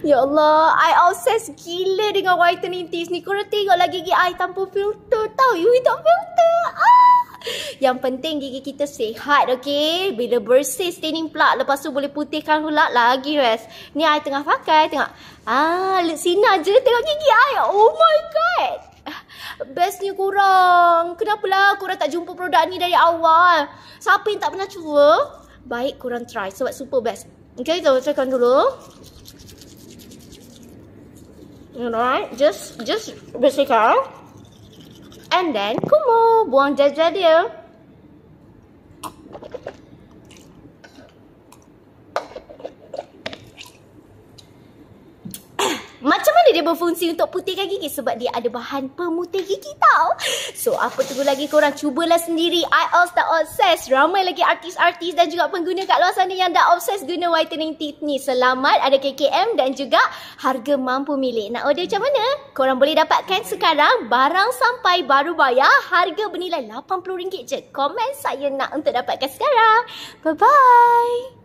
Ya Allah, I obses gila dengan whitening tips ni. Korang tengok lah gigi I tanpa filter tau. You tak filter. Ah. Yang penting gigi kita sihat, okay? Bila bersih, staining plak. Lepas tu boleh putihkan pula lagi, rest. Ni I tengah pakai, tengok. Ah, look sinar je tengok gigi I. Oh my god. Bestnya kurang. Kenapa lah? Kurang tak jumpa produk ni dari awal? Siapa yang tak pernah cuba? Baik kurang try sebab super best. Okay, kita so, dulu. Right, just just recycle. And then kumu, buang jaja dia. Macam boleh dia berfungsi untuk putihkan gigi sebab dia ada bahan pemutih gigi tau. So, apa tunggu lagi korang cubalah sendiri. I All Star obsessed. Ramai lagi artis-artis dan juga pengguna kat luar sana yang dah obsessed guna whitening teeth ni. Selamat ada KKM dan juga harga mampu milik. Nak order macam mana? Korang boleh dapatkan sekarang barang sampai baru bayar harga bernilai RM80 je. Comment saya nak untuk dapatkan sekarang. Bye-bye.